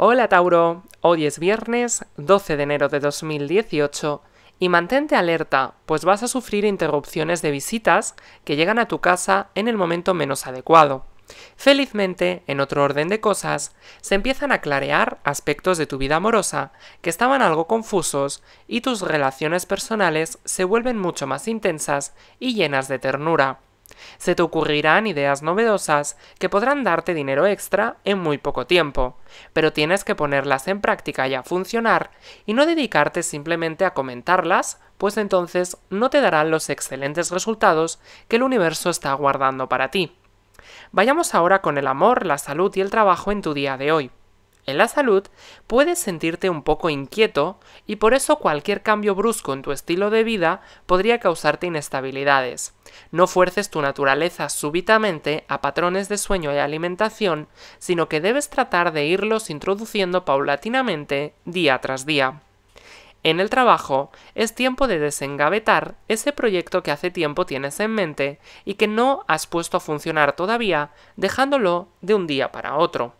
Hola Tauro, hoy es viernes 12 de enero de 2018 y mantente alerta, pues vas a sufrir interrupciones de visitas que llegan a tu casa en el momento menos adecuado. Felizmente, en otro orden de cosas, se empiezan a clarear aspectos de tu vida amorosa que estaban algo confusos y tus relaciones personales se vuelven mucho más intensas y llenas de ternura. Se te ocurrirán ideas novedosas que podrán darte dinero extra en muy poco tiempo, pero tienes que ponerlas en práctica y a funcionar y no dedicarte simplemente a comentarlas, pues entonces no te darán los excelentes resultados que el universo está guardando para ti. Vayamos ahora con el amor, la salud y el trabajo en tu día de hoy en la salud, puedes sentirte un poco inquieto y por eso cualquier cambio brusco en tu estilo de vida podría causarte inestabilidades. No fuerces tu naturaleza súbitamente a patrones de sueño y alimentación, sino que debes tratar de irlos introduciendo paulatinamente día tras día. En el trabajo es tiempo de desengavetar ese proyecto que hace tiempo tienes en mente y que no has puesto a funcionar todavía, dejándolo de un día para otro.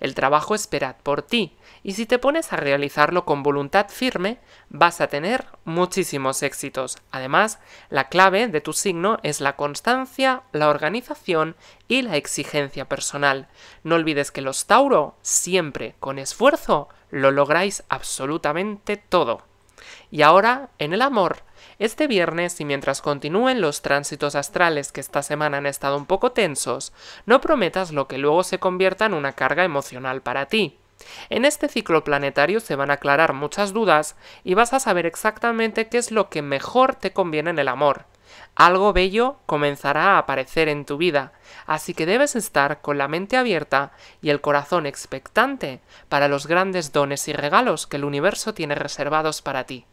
El trabajo esperad por ti, y si te pones a realizarlo con voluntad firme, vas a tener muchísimos éxitos. Además, la clave de tu signo es la constancia, la organización y la exigencia personal. No olvides que los Tauro, siempre con esfuerzo, lo lográis absolutamente todo. Y ahora, en el amor, este viernes y mientras continúen los tránsitos astrales que esta semana han estado un poco tensos, no prometas lo que luego se convierta en una carga emocional para ti. En este ciclo planetario se van a aclarar muchas dudas y vas a saber exactamente qué es lo que mejor te conviene en el amor. Algo bello comenzará a aparecer en tu vida, así que debes estar con la mente abierta y el corazón expectante para los grandes dones y regalos que el universo tiene reservados para ti.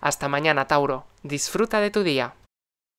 Hasta mañana, Tauro. Disfruta de tu día.